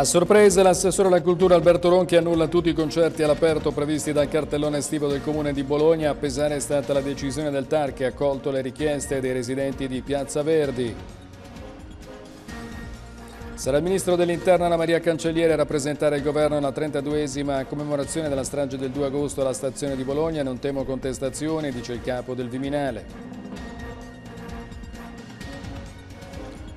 A sorpresa l'assessore alla cultura Alberto Ronchi annulla tutti i concerti all'aperto previsti dal cartellone estivo del comune di Bologna. A pesare è stata la decisione del TAR che ha accolto le richieste dei residenti di Piazza Verdi. Sarà il ministro dell'interno Anna Maria Cancelliere a rappresentare il governo alla 32esima commemorazione della strage del 2 agosto alla stazione di Bologna. Non temo contestazioni, dice il capo del Viminale.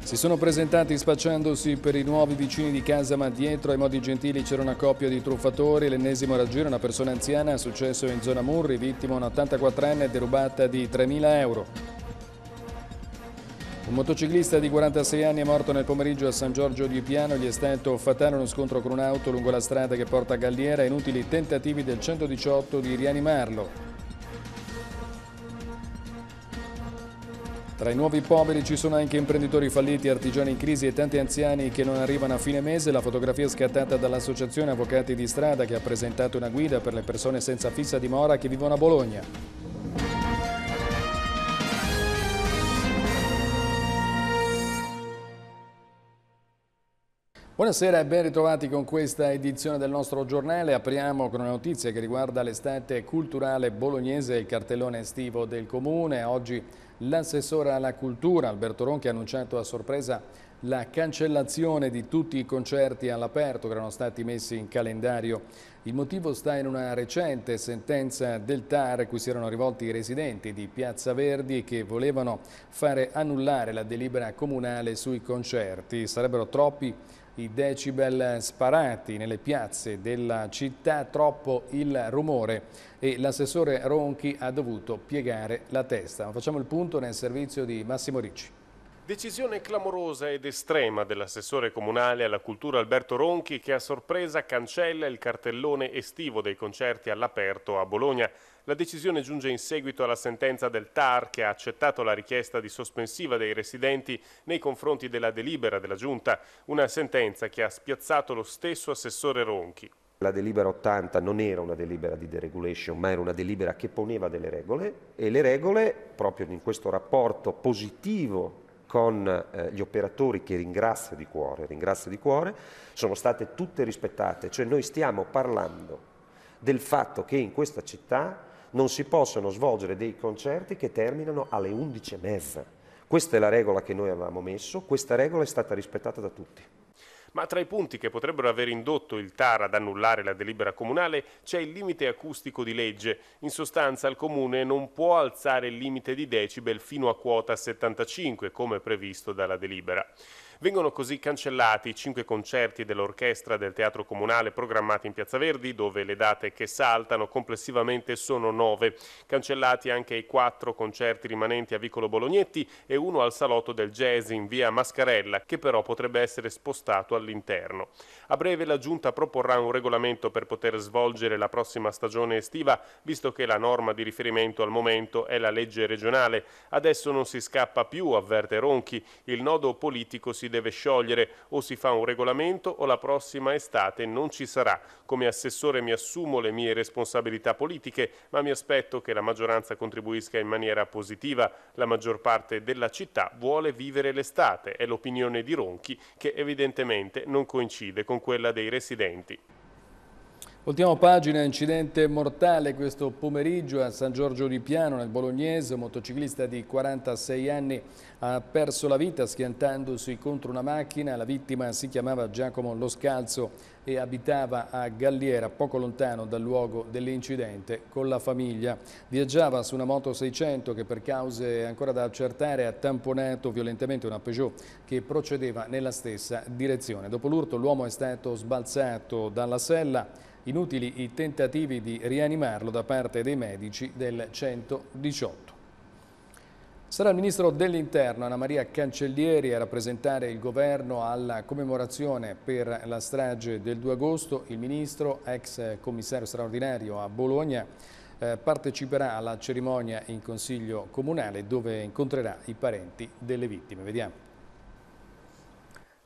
Si sono presentati spacciandosi per i nuovi vicini di casa, ma dietro ai modi gentili c'era una coppia di truffatori. L'ennesimo raggiro, una persona anziana, successo in zona Murri, vittima una 84enne derubata di 3.000 euro. Un motociclista di 46 anni è morto nel pomeriggio a San Giorgio di Piano. Gli è stato fatale uno scontro con un'auto lungo la strada che porta a Galliera. Inutili tentativi del 118 di rianimarlo. Tra i nuovi poveri ci sono anche imprenditori falliti, artigiani in crisi e tanti anziani che non arrivano a fine mese. La fotografia scattata dall'Associazione Avvocati di Strada che ha presentato una guida per le persone senza fissa dimora che vivono a Bologna. Buonasera e ben ritrovati con questa edizione del nostro giornale. Apriamo con una notizia che riguarda l'estate culturale bolognese e il cartellone estivo del Comune. Oggi l'assessore alla cultura Alberto Ronchi ha annunciato a sorpresa la cancellazione di tutti i concerti all'aperto che erano stati messi in calendario. Il motivo sta in una recente sentenza del TAR cui si erano rivolti i residenti di Piazza Verdi che volevano fare annullare la delibera comunale sui concerti. Sarebbero troppi i decibel sparati nelle piazze della città, troppo il rumore e l'assessore Ronchi ha dovuto piegare la testa. Ma facciamo il punto nel servizio di Massimo Ricci. Decisione clamorosa ed estrema dell'assessore comunale alla cultura Alberto Ronchi che a sorpresa cancella il cartellone estivo dei concerti all'aperto a Bologna. La decisione giunge in seguito alla sentenza del TAR che ha accettato la richiesta di sospensiva dei residenti nei confronti della delibera della Giunta, una sentenza che ha spiazzato lo stesso assessore Ronchi. La delibera 80 non era una delibera di deregulation, ma era una delibera che poneva delle regole e le regole, proprio in questo rapporto positivo con eh, gli operatori che ringrazio di cuore, ringrazio di cuore, sono state tutte rispettate. Cioè noi stiamo parlando del fatto che in questa città non si possono svolgere dei concerti che terminano alle 11.30. Questa è la regola che noi avevamo messo, questa regola è stata rispettata da tutti. Ma tra i punti che potrebbero aver indotto il TAR ad annullare la delibera comunale c'è il limite acustico di legge. In sostanza il comune non può alzare il limite di decibel fino a quota 75 come previsto dalla delibera. Vengono così cancellati i cinque concerti dell'orchestra del Teatro Comunale programmati in Piazza Verdi, dove le date che saltano complessivamente sono nove. Cancellati anche i quattro concerti rimanenti a Vicolo Bolognetti e uno al Salotto del Jazz in via Mascarella, che però potrebbe essere spostato all'interno. A breve la Giunta proporrà un regolamento per poter svolgere la prossima stagione estiva, visto che la norma di riferimento al momento è la legge regionale. Adesso non si scappa più, avverte Ronchi, il nodo politico si deve sciogliere, o si fa un regolamento o la prossima estate non ci sarà. Come assessore mi assumo le mie responsabilità politiche, ma mi aspetto che la maggioranza contribuisca in maniera positiva. La maggior parte della città vuole vivere l'estate, è l'opinione di Ronchi che evidentemente non coincide con quella dei residenti. Ultima pagina, incidente mortale questo pomeriggio a San Giorgio di Piano nel Bolognese, un motociclista di 46 anni ha perso la vita schiantandosi contro una macchina, la vittima si chiamava Giacomo Lo Scalzo e abitava a Galliera, poco lontano dal luogo dell'incidente, con la famiglia. Viaggiava su una moto 600 che per cause ancora da accertare ha tamponato violentemente una Peugeot che procedeva nella stessa direzione. Dopo l'urto l'uomo è stato sbalzato dalla sella Inutili i tentativi di rianimarlo da parte dei medici del 118. Sarà il Ministro dell'Interno Anna Maria Cancellieri a rappresentare il Governo alla commemorazione per la strage del 2 agosto. Il Ministro, ex commissario straordinario a Bologna, eh, parteciperà alla cerimonia in Consiglio Comunale dove incontrerà i parenti delle vittime. Vediamo.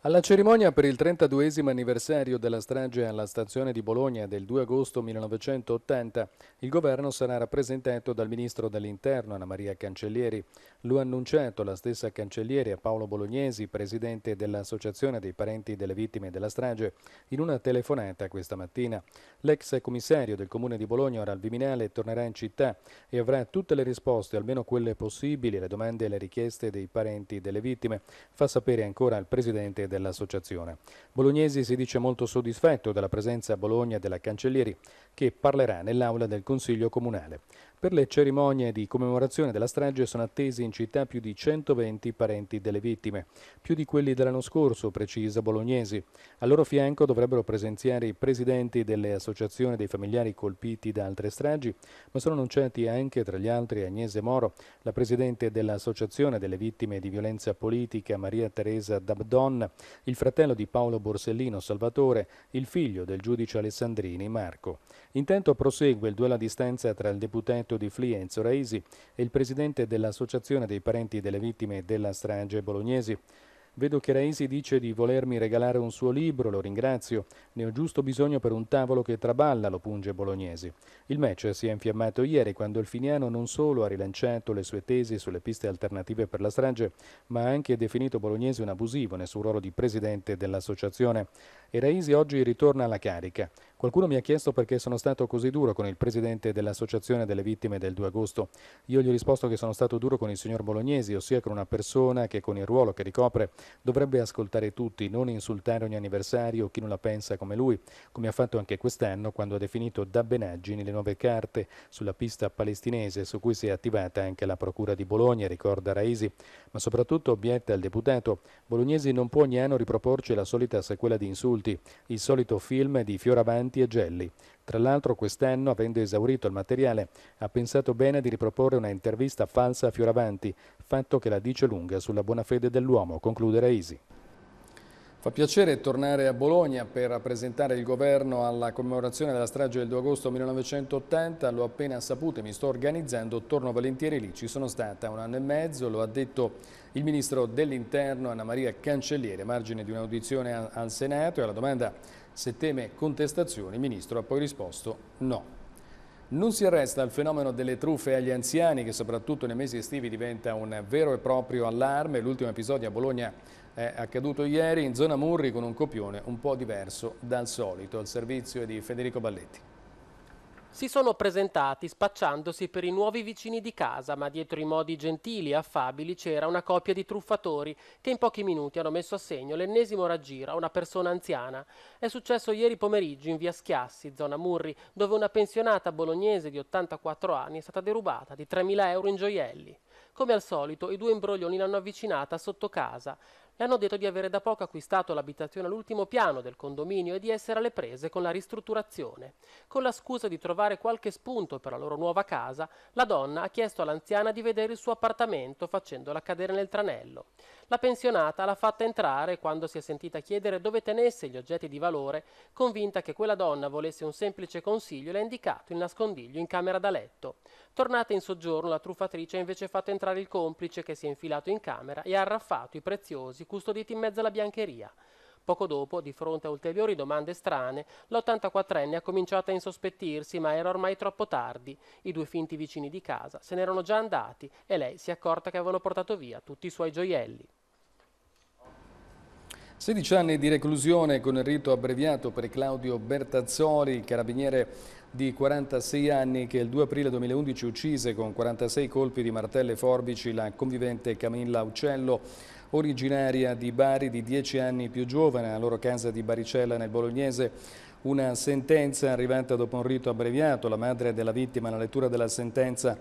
Alla cerimonia per il 32 anniversario della strage alla stazione di Bologna del 2 agosto 1980, il governo sarà rappresentato dal ministro dell'Interno Anna Maria Cancellieri. Lo ha annunciato la stessa cancelliere a Paolo Bolognesi, presidente dell'Associazione dei parenti delle vittime della strage, in una telefonata questa mattina. L'ex commissario del comune di Bologna, ora al Viminale, tornerà in città e avrà tutte le risposte, almeno quelle possibili, alle domande e alle richieste dei parenti delle vittime, fa sapere ancora il presidente del dell'associazione. Bolognesi si dice molto soddisfatto della presenza a Bologna della Cancellieri che parlerà nell'aula del Consiglio Comunale. Per le cerimonie di commemorazione della strage sono attesi in città più di 120 parenti delle vittime, più di quelli dell'anno scorso, precisa Bolognesi. Al loro fianco dovrebbero presenziare i presidenti delle associazioni dei familiari colpiti da altre stragi, ma sono annunciati anche tra gli altri Agnese Moro, la presidente dell'Associazione delle vittime di violenza politica Maria Teresa Dabdon, il fratello di Paolo Borsellino Salvatore, il figlio del giudice Alessandrini Marco. Intanto prosegue il duello a distanza tra il deputato distretto di Flienzo Raisi e il presidente dell'Associazione dei parenti delle vittime della strage bolognesi. Vedo che Raisi dice di volermi regalare un suo libro, lo ringrazio. Ne ho giusto bisogno per un tavolo che traballa, lo punge Bolognesi. Il match si è infiammato ieri quando il Finiano non solo ha rilanciato le sue tesi sulle piste alternative per la strage, ma ha anche definito Bolognesi un abusivo nel suo ruolo di presidente dell'associazione. E Raisi oggi ritorna alla carica. Qualcuno mi ha chiesto perché sono stato così duro con il presidente dell'Associazione delle Vittime del 2 agosto. Io gli ho risposto che sono stato duro con il signor Bolognesi, ossia con una persona che con il ruolo che ricopre dovrebbe ascoltare tutti, non insultare ogni anniversario o chi non la pensa come lui, come ha fatto anche quest'anno quando ha definito da Benaggini le nuove carte sulla pista palestinese su cui si è attivata anche la Procura di Bologna, ricorda Raisi, ma soprattutto obietta al deputato. Bolognesi non può ogni anno riproporci la solita sequela di insulti, il solito film di Fioravanti dipinti e gelli. Tra l'altro quest'anno, avendo esaurito il materiale, ha pensato bene di riproporre una intervista falsa a Fioravanti, fatto che la dice lunga sulla buona fede dell'uomo, conclude Raisi. Fa piacere tornare a Bologna per rappresentare il governo alla commemorazione della strage del 2 agosto 1980, l'ho appena saputo e mi sto organizzando, torno volentieri lì, ci sono stata un anno e mezzo, lo ha detto il ministro dell'Interno Anna Maria Cancelliere, a margine di un'audizione al Senato e alla domanda se teme contestazioni, il ministro ha poi risposto no. Non si arresta il fenomeno delle truffe agli anziani che soprattutto nei mesi estivi diventa un vero e proprio allarme. L'ultimo episodio a Bologna eh, è accaduto ieri in zona Murri con un copione un po' diverso dal solito. Il servizio è di Federico Balletti si sono presentati spacciandosi per i nuovi vicini di casa, ma dietro i modi gentili e affabili c'era una coppia di truffatori che in pochi minuti hanno messo a segno l'ennesimo raggiro a una persona anziana. È successo ieri pomeriggio in via Schiassi, zona Murri, dove una pensionata bolognese di 84 anni è stata derubata di 3.000 euro in gioielli. Come al solito, i due imbroglioni l'hanno avvicinata sotto casa le hanno detto di avere da poco acquistato l'abitazione all'ultimo piano del condominio e di essere alle prese con la ristrutturazione. Con la scusa di trovare qualche spunto per la loro nuova casa, la donna ha chiesto all'anziana di vedere il suo appartamento facendola cadere nel tranello. La pensionata l'ha fatta entrare quando si è sentita chiedere dove tenesse gli oggetti di valore, convinta che quella donna volesse un semplice consiglio e le ha indicato il nascondiglio in camera da letto. Tornata in soggiorno, la truffatrice ha invece fatto entrare il complice che si è infilato in camera e ha arraffato i preziosi custoditi in mezzo alla biancheria. Poco dopo, di fronte a ulteriori domande strane, l'84enne ha cominciato a insospettirsi, ma era ormai troppo tardi. I due finti vicini di casa se n'erano già andati e lei si è accorta che avevano portato via tutti i suoi gioielli. 16 anni di reclusione con il rito abbreviato per Claudio Bertazzoli, carabiniere di 46 anni che il 2 aprile 2011 uccise con 46 colpi di martelle e forbici la convivente Camilla Uccello originaria di Bari di 10 anni più giovane, alla loro casa di Baricella nel Bolognese. Una sentenza arrivata dopo un rito abbreviato, la madre della vittima alla lettura della sentenza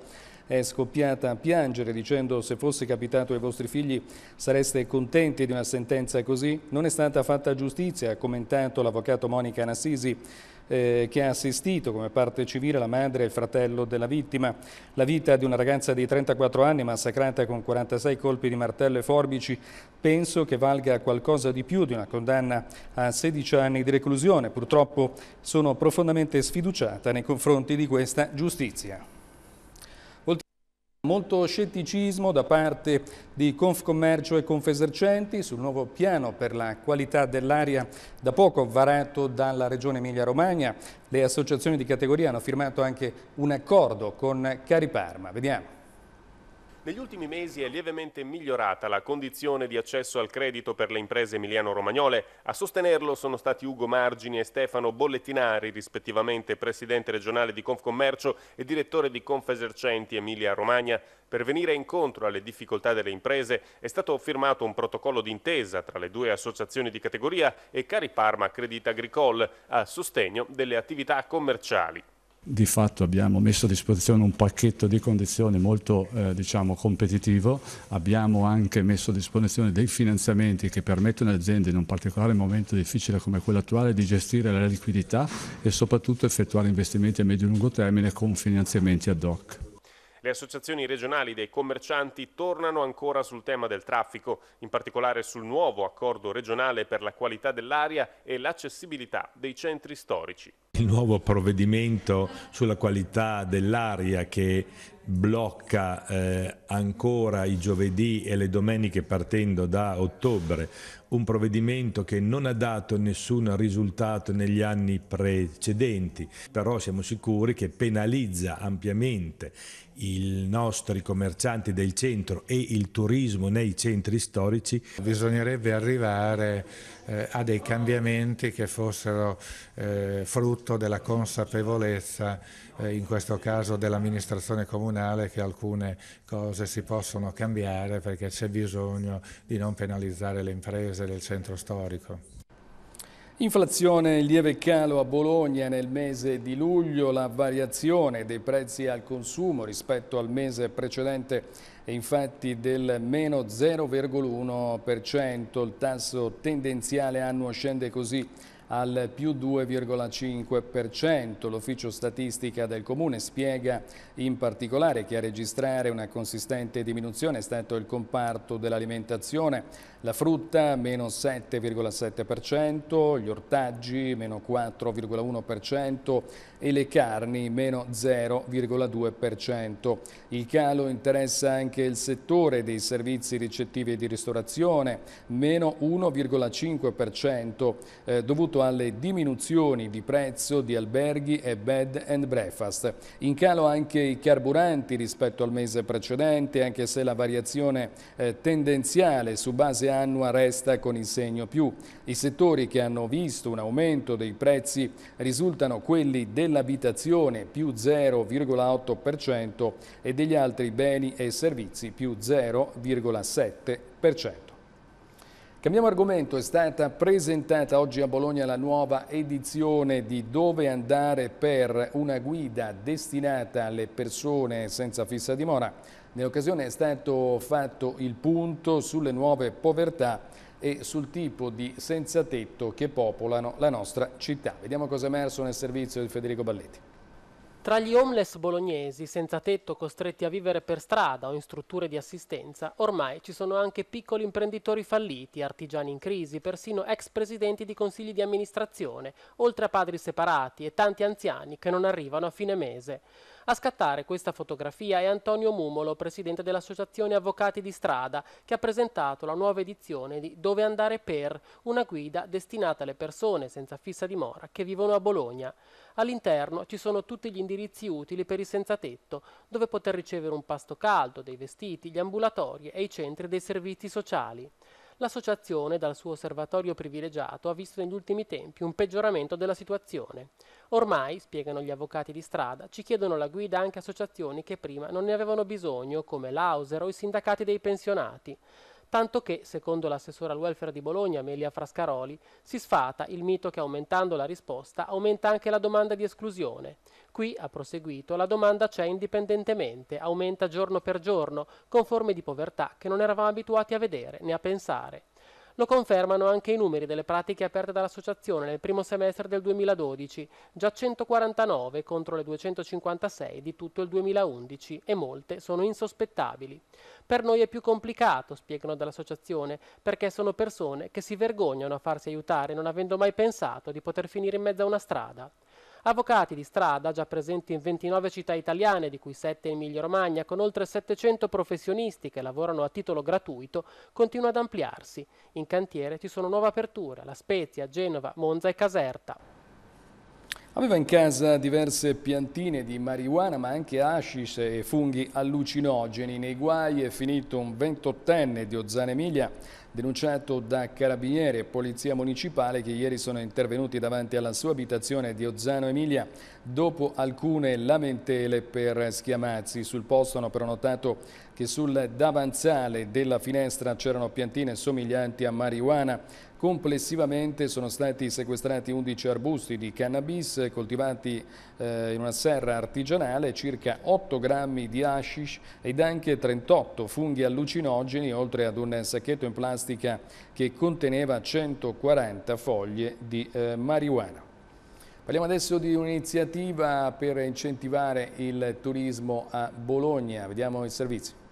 è scoppiata a piangere dicendo se fosse capitato ai vostri figli sareste contenti di una sentenza così? Non è stata fatta giustizia, ha commentato l'avvocato Monica Anassisi eh, che ha assistito come parte civile la madre e il fratello della vittima. La vita di una ragazza di 34 anni massacrata con 46 colpi di martello e forbici penso che valga qualcosa di più di una condanna a 16 anni di reclusione. Purtroppo sono profondamente sfiduciata nei confronti di questa giustizia. Molto scetticismo da parte di Confcommercio e Confesercenti sul nuovo piano per la qualità dell'aria da poco varato dalla Regione Emilia-Romagna. Le associazioni di categoria hanno firmato anche un accordo con Cariparma. Vediamo. Negli ultimi mesi è lievemente migliorata la condizione di accesso al credito per le imprese emiliano-romagnole. A sostenerlo sono stati Ugo Margini e Stefano Bollettinari, rispettivamente presidente regionale di Confcommercio e direttore di Confesercenti Emilia-Romagna. Per venire incontro alle difficoltà delle imprese è stato firmato un protocollo d'intesa tra le due associazioni di categoria e Cari Parma Credit Agricole a sostegno delle attività commerciali di fatto abbiamo messo a disposizione un pacchetto di condizioni molto eh, diciamo, competitivo, abbiamo anche messo a disposizione dei finanziamenti che permettono alle aziende in un particolare momento difficile come quello attuale di gestire la liquidità e soprattutto effettuare investimenti a medio e lungo termine con finanziamenti ad hoc. Le associazioni regionali dei commercianti tornano ancora sul tema del traffico, in particolare sul nuovo accordo regionale per la qualità dell'aria e l'accessibilità dei centri storici il nuovo provvedimento sulla qualità dell'aria che blocca eh, ancora i giovedì e le domeniche partendo da ottobre un provvedimento che non ha dato nessun risultato negli anni precedenti, però siamo sicuri che penalizza ampiamente i nostri commercianti del centro e il turismo nei centri storici. Bisognerebbe arrivare eh, a dei cambiamenti che fossero eh, frutto della consapevolezza, eh, in questo caso dell'amministrazione comunale, che alcune cose si possono cambiare perché c'è bisogno di non penalizzare le imprese case del centro storico. Inflazione in lieve calo a Bologna nel mese di luglio, la variazione dei prezzi al consumo rispetto al mese precedente è infatti del meno 0,1%, il tasso tendenziale annuo scende così al più 2,5%. L'ufficio statistica del Comune spiega in particolare che a registrare una consistente diminuzione è stato il comparto dell'alimentazione, la frutta meno 7,7%, gli ortaggi meno 4,1% e le carni meno 0,2%. Il calo interessa anche il settore dei servizi ricettivi e di ristorazione, meno 1,5%, eh, dovuto a alle diminuzioni di prezzo di alberghi e bed and breakfast. In calo anche i carburanti rispetto al mese precedente, anche se la variazione eh, tendenziale su base annua resta con il segno più. I settori che hanno visto un aumento dei prezzi risultano quelli dell'abitazione più 0,8% e degli altri beni e servizi più 0,7%. Cambiamo argomento, è stata presentata oggi a Bologna la nuova edizione di Dove andare per una guida destinata alle persone senza fissa dimora. Nell'occasione è stato fatto il punto sulle nuove povertà e sul tipo di senza tetto che popolano la nostra città. Vediamo cosa è emerso nel servizio di Federico Balletti. Tra gli homeless bolognesi senza tetto costretti a vivere per strada o in strutture di assistenza, ormai ci sono anche piccoli imprenditori falliti, artigiani in crisi, persino ex presidenti di consigli di amministrazione, oltre a padri separati e tanti anziani che non arrivano a fine mese. A scattare questa fotografia è Antonio Mumolo, presidente dell'Associazione Avvocati di Strada, che ha presentato la nuova edizione di Dove andare per, una guida destinata alle persone senza fissa dimora che vivono a Bologna. All'interno ci sono tutti gli indirizzi utili per i senza tetto, dove poter ricevere un pasto caldo, dei vestiti, gli ambulatori e i centri dei servizi sociali. L'associazione, dal suo osservatorio privilegiato, ha visto negli ultimi tempi un peggioramento della situazione. Ormai, spiegano gli avvocati di strada, ci chiedono la guida anche associazioni che prima non ne avevano bisogno, come l'Auser o i sindacati dei pensionati tanto che, secondo l'assessore al welfare di Bologna Amelia Frascaroli, si sfata il mito che aumentando la risposta aumenta anche la domanda di esclusione. Qui, ha proseguito, la domanda c'è indipendentemente, aumenta giorno per giorno, con forme di povertà che non eravamo abituati a vedere né a pensare. Lo confermano anche i numeri delle pratiche aperte dall'associazione nel primo semestre del 2012, già 149 contro le 256 di tutto il 2011 e molte sono insospettabili. Per noi è più complicato, spiegano dall'associazione, perché sono persone che si vergognano a farsi aiutare non avendo mai pensato di poter finire in mezzo a una strada. Avvocati di strada, già presenti in 29 città italiane, di cui 7 in Emilia-Romagna, con oltre 700 professionisti che lavorano a titolo gratuito, continua ad ampliarsi. In cantiere ci sono nuove aperture, La Spezia, Genova, Monza e Caserta. Aveva in casa diverse piantine di marijuana ma anche hashish e funghi allucinogeni. Nei guai è finito un 28enne di Ozzana Emilia denunciato da carabinieri e polizia municipale che ieri sono intervenuti davanti alla sua abitazione di Ozzano Emilia dopo alcune lamentele per schiamazzi. Sul posto hanno prenotato che sul davanzale della finestra c'erano piantine somiglianti a marijuana. Complessivamente sono stati sequestrati 11 arbusti di cannabis coltivati eh, in una serra artigianale, circa 8 grammi di hashish ed anche 38 funghi allucinogeni, oltre ad un sacchetto in plastica che conteneva 140 foglie di eh, marijuana. Parliamo adesso di un'iniziativa per incentivare il turismo a Bologna. Vediamo il servizio.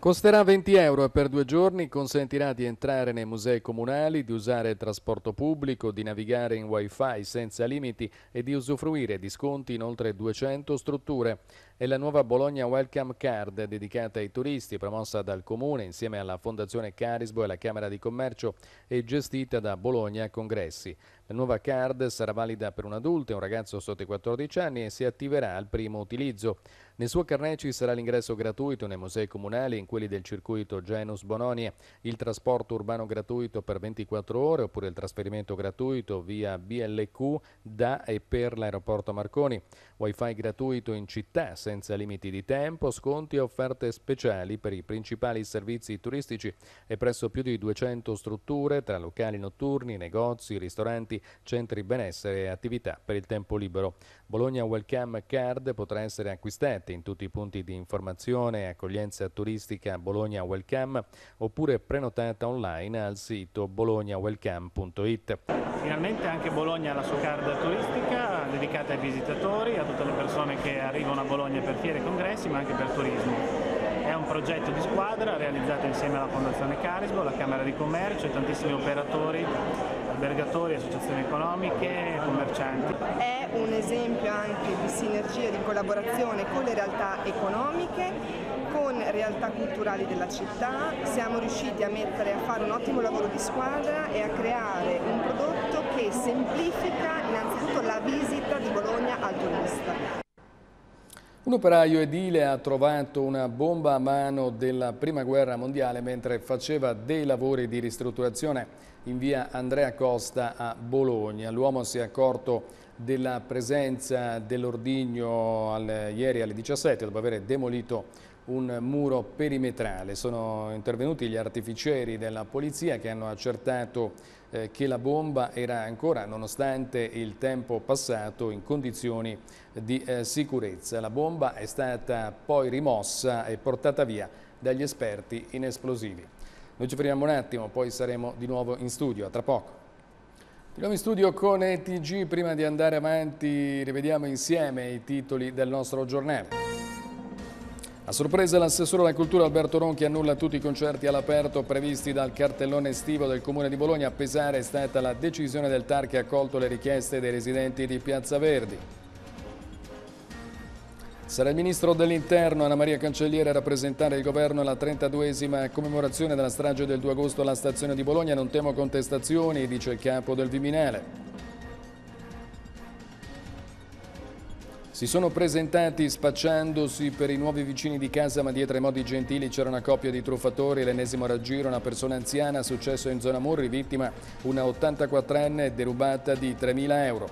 Costerà 20 euro e per due giorni consentirà di entrare nei musei comunali, di usare il trasporto pubblico, di navigare in wifi senza limiti e di usufruire di sconti in oltre 200 strutture. È la nuova Bologna Welcome Card dedicata ai turisti, promossa dal Comune insieme alla Fondazione Carisbo e alla Camera di Commercio e gestita da Bologna Congressi. La nuova card sarà valida per un adulto e un ragazzo sotto i 14 anni e si attiverà al primo utilizzo. Nel suo carnet ci sarà l'ingresso gratuito nei musei comunali in quelli del circuito Genus Bononia, il trasporto urbano gratuito per 24 ore oppure il trasferimento gratuito via BLQ da e per l'aeroporto Marconi. Wi-Fi gratuito in città senza limiti di tempo, sconti e offerte speciali per i principali servizi turistici e presso più di 200 strutture tra locali notturni, negozi, ristoranti, centri benessere e attività per il tempo libero. Bologna Welcome Card potrà essere acquistata offerti in tutti i punti di informazione e accoglienza turistica Bologna Welcome oppure prenotata online al sito bolognawelcome.it. Finalmente anche Bologna ha la sua card turistica dedicata ai visitatori, a tutte le persone che arrivano a Bologna per fiere e congressi ma anche per turismo. È un progetto di squadra realizzato insieme alla Fondazione Carisbo, la Camera di Commercio e tantissimi operatori albergatori, associazioni economiche, commercianti. È un esempio anche di sinergia e di collaborazione con le realtà economiche con realtà culturali della città, siamo riusciti a, mettere, a fare un ottimo lavoro di squadra e a creare un prodotto che semplifica innanzitutto la visita di Bologna al turista. Un operaio edile ha trovato una bomba a mano della Prima Guerra Mondiale mentre faceva dei lavori di ristrutturazione in via Andrea Costa a Bologna. L'uomo si è accorto della presenza dell'ordigno al, ieri alle 17 dopo aver demolito un muro perimetrale. Sono intervenuti gli artificieri della polizia che hanno accertato eh, che la bomba era ancora, nonostante il tempo passato, in condizioni di eh, sicurezza. La bomba è stata poi rimossa e portata via dagli esperti in esplosivi. Noi ci fermiamo un attimo, poi saremo di nuovo in studio, a tra poco. Torniamo in studio con ETG, prima di andare avanti rivediamo insieme i titoli del nostro giornale. A sorpresa l'assessore alla cultura Alberto Ronchi annulla tutti i concerti all'aperto previsti dal cartellone estivo del Comune di Bologna. A pesare è stata la decisione del TAR che ha accolto le richieste dei residenti di Piazza Verdi. Sarà il ministro dell'interno Anna Maria Cancelliere a rappresentare il governo alla 32esima commemorazione della strage del 2 agosto alla stazione di Bologna. Non temo contestazioni, dice il capo del Viminale. Si sono presentati spacciandosi per i nuovi vicini di casa ma dietro ai modi gentili c'era una coppia di truffatori, l'ennesimo raggiro, una persona anziana, successo in zona Murri, vittima una 84enne derubata di 3.000 euro.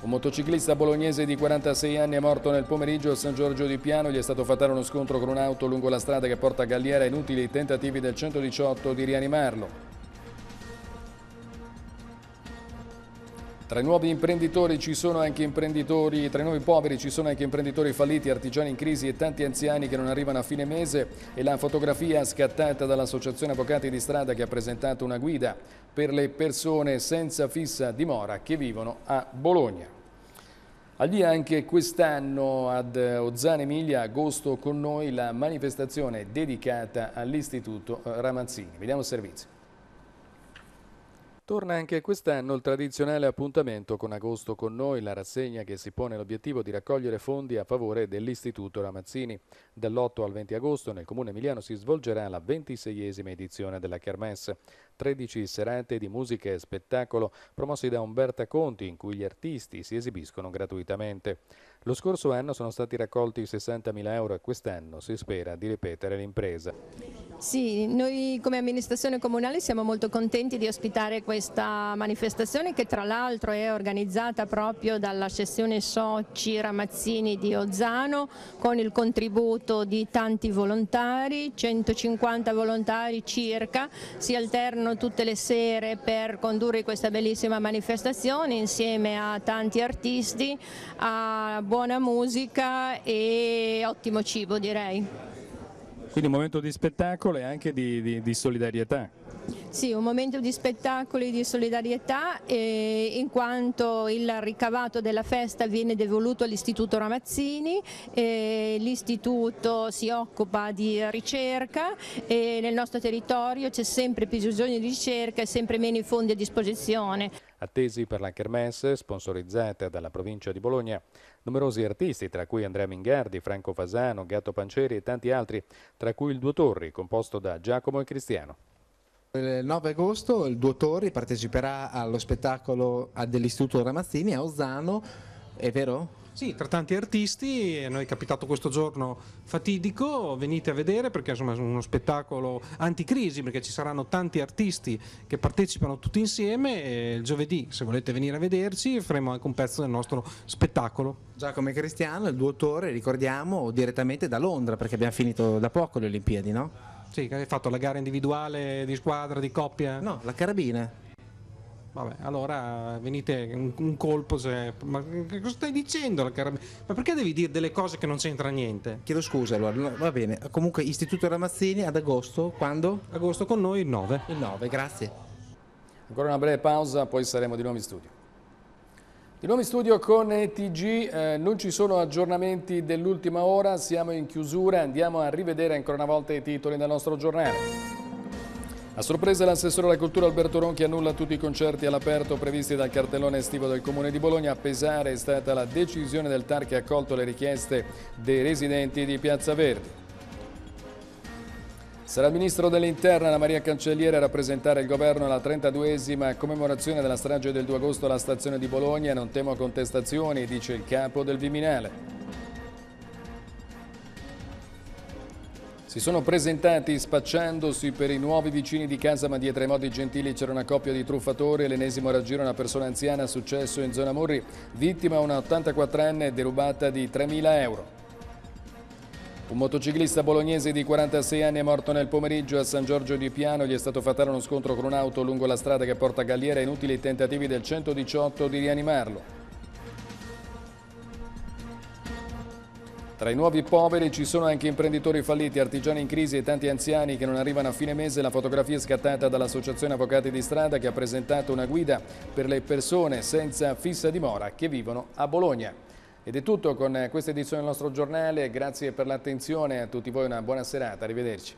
Un motociclista bolognese di 46 anni è morto nel pomeriggio a San Giorgio di Piano. Gli è stato fatale uno scontro con un'auto lungo la strada che porta a Galliera. Inutili i tentativi del 118 di rianimarlo. Tra i nuovi imprenditori ci sono anche imprenditori, tra i nuovi poveri ci sono anche imprenditori falliti, artigiani in crisi e tanti anziani che non arrivano a fine mese e la fotografia scattata dall'Associazione Avvocati di Strada che ha presentato una guida per le persone senza fissa dimora che vivono a Bologna. Allì anche quest'anno ad Ozzana Emilia, agosto con noi, la manifestazione dedicata all'Istituto Ramazzini. Vediamo il servizio. Torna anche quest'anno il tradizionale appuntamento con Agosto con noi, la rassegna che si pone l'obiettivo di raccogliere fondi a favore dell'Istituto Ramazzini. Dall'8 al 20 agosto nel Comune Emiliano si svolgerà la 26esima edizione della Kermesse. 13 serate di musica e spettacolo promossi da Umberta Conti in cui gli artisti si esibiscono gratuitamente. Lo scorso anno sono stati raccolti 60.000 euro e quest'anno si spera di ripetere l'impresa. Sì, noi come amministrazione comunale siamo molto contenti di ospitare questa manifestazione che tra l'altro è organizzata proprio dalla sessione soci Ramazzini di Ozzano con il contributo di tanti volontari, 150 volontari circa, si alternano tutte le sere per condurre questa bellissima manifestazione insieme a tanti artisti, a buona musica e ottimo cibo direi. Quindi un momento di spettacolo e anche di, di, di solidarietà. Sì, un momento di spettacoli di solidarietà eh, in quanto il ricavato della festa viene devoluto all'Istituto Ramazzini, eh, l'Istituto si occupa di ricerca e nel nostro territorio c'è sempre più bisogno di ricerca e sempre meno i fondi a disposizione. Attesi per la Kermesse, sponsorizzata dalla provincia di Bologna, numerosi artisti, tra cui Andrea Mingardi, Franco Fasano, Gatto Panceri e tanti altri, tra cui il Due Torri, composto da Giacomo e Cristiano. Il 9 agosto il Due Torri parteciperà allo spettacolo dell'Istituto Ramazzini a Ozzano, è vero? Sì, tra tanti artisti, a noi è capitato questo giorno fatidico, venite a vedere perché insomma è uno spettacolo anticrisi perché ci saranno tanti artisti che partecipano tutti insieme e il giovedì se volete venire a vederci faremo anche un pezzo del nostro spettacolo. Giacomo e Cristiano, il duotore, ricordiamo, direttamente da Londra perché abbiamo finito da poco le Olimpiadi, no? Sì, hai fatto la gara individuale di squadra, di coppia? No, la carabina. Vabbè, allora venite un, un colpo se... Ma che cosa stai dicendo? Ma perché devi dire delle cose che non c'entra niente? Chiedo scusa, allora, no, va bene. Comunque Istituto Ramazzini ad agosto, quando? Agosto con noi il 9. Il 9, grazie. Ancora una breve pausa, poi saremo di nuovo in studio. Di nuovo in studio con ETG, eh, non ci sono aggiornamenti dell'ultima ora, siamo in chiusura, andiamo a rivedere ancora una volta i titoli del nostro giornale. A sorpresa l'assessore alla cultura Alberto Ronchi annulla tutti i concerti all'aperto previsti dal cartellone estivo del Comune di Bologna. A pesare è stata la decisione del TAR che ha accolto le richieste dei residenti di Piazza Verdi. Sarà il ministro dell'Interno Anna Maria Cancelliere a rappresentare il governo alla 32esima commemorazione della strage del 2 agosto alla stazione di Bologna. Non temo contestazioni, dice il capo del Viminale. Si sono presentati spacciandosi per i nuovi vicini di casa, ma dietro ai modi gentili c'era una coppia di truffatori. L'ennesimo raggiro a una persona anziana, successo in zona Murri, vittima una 84enne derubata di 3.000 euro. Un motociclista bolognese di 46 anni è morto nel pomeriggio a San Giorgio di Piano. Gli è stato fatale uno scontro con un'auto lungo la strada che porta a Galliera. Inutili i tentativi del 118 di rianimarlo. Tra i nuovi poveri ci sono anche imprenditori falliti, artigiani in crisi e tanti anziani che non arrivano a fine mese. La fotografia è scattata dall'Associazione Avvocati di Strada che ha presentato una guida per le persone senza fissa dimora che vivono a Bologna. Ed è tutto con questa edizione del nostro giornale, grazie per l'attenzione a tutti voi, una buona serata, arrivederci.